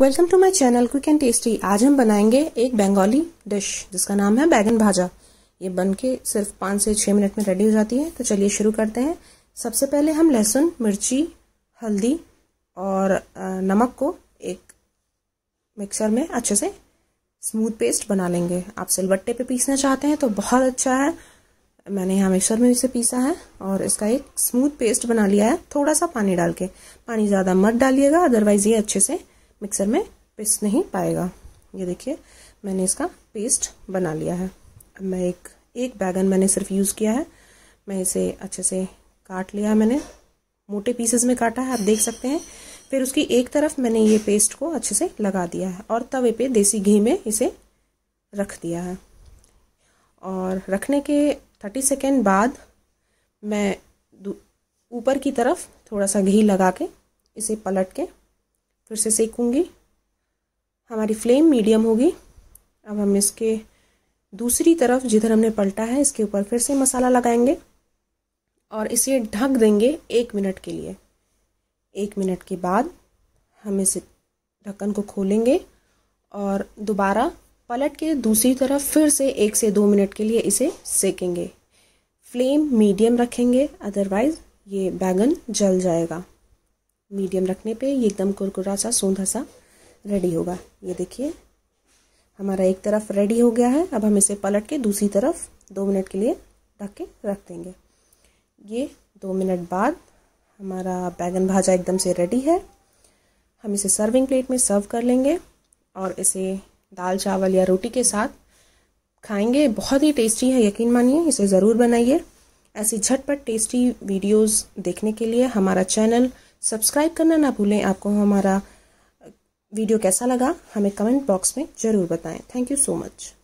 welcome to my channel quick and tasty आज हम बनाएंगे एक बंगाली डिश जिसका नाम है बैगन भाजा ये बन के सिर्फ पाँच से छः मिनट में रेडी हो जाती है तो चलिए शुरू करते हैं सबसे पहले हम लहसुन मिर्ची हल्दी और नमक को एक मिक्सर में अच्छे से स्मूथ पेस्ट बना लेंगे आप सिलबट्टे पे पीसना चाहते हैं तो बहुत अच्छा है मैंने यहाँ मिक्सर में इसे पीसा है और इसका एक स्मूथ पेस्ट बना लिया है थोड़ा सा पानी डाल के पानी ज़्यादा मत डालिएगा अदरवाइज ये अच्छे से मिक्सर में पिस नहीं पाएगा ये देखिए मैंने इसका पेस्ट बना लिया है अब मैं एक एक बैगन मैंने सिर्फ यूज़ किया है मैं इसे अच्छे से काट लिया है मैंने मोटे पीसेस में काटा है आप देख सकते हैं फिर उसकी एक तरफ मैंने ये पेस्ट को अच्छे से लगा दिया है और तवे पे देसी घी में इसे रख दिया है और रखने के थर्टी सेकेंड बाद मैं ऊपर की तरफ थोड़ा सा घी लगा के इसे पलट के फिर से सेकूँगी हमारी फ्लेम मीडियम होगी अब हम इसके दूसरी तरफ जिधर हमने पलटा है इसके ऊपर फिर से मसाला लगाएंगे और इसे ढक देंगे एक मिनट के लिए एक मिनट के बाद हम इसे ढक्कन को खोलेंगे और दोबारा पलट के दूसरी तरफ फिर से एक से दो मिनट के लिए इसे सेकेंगे फ्लेम मीडियम रखेंगे अदरवाइज़ ये बैगन जल जाएगा मीडियम रखने पे ये एकदम कुरकुरा सा सोंधा सा रेडी होगा ये देखिए हमारा एक तरफ रेडी हो गया है अब हम इसे पलट के दूसरी तरफ दो मिनट के लिए ढक के रख देंगे ये दो मिनट बाद हमारा बैगन भाजा एकदम से रेडी है हम इसे सर्विंग प्लेट में सर्व कर लेंगे और इसे दाल चावल या रोटी के साथ खाएंगे बहुत ही टेस्टी है यकीन मानिए इसे ज़रूर बनाइए ऐसी झटपट टेस्टी वीडियोस देखने के लिए हमारा चैनल सब्सक्राइब करना ना भूलें आपको हमारा वीडियो कैसा लगा हमें कमेंट बॉक्स में ज़रूर बताएं थैंक यू सो मच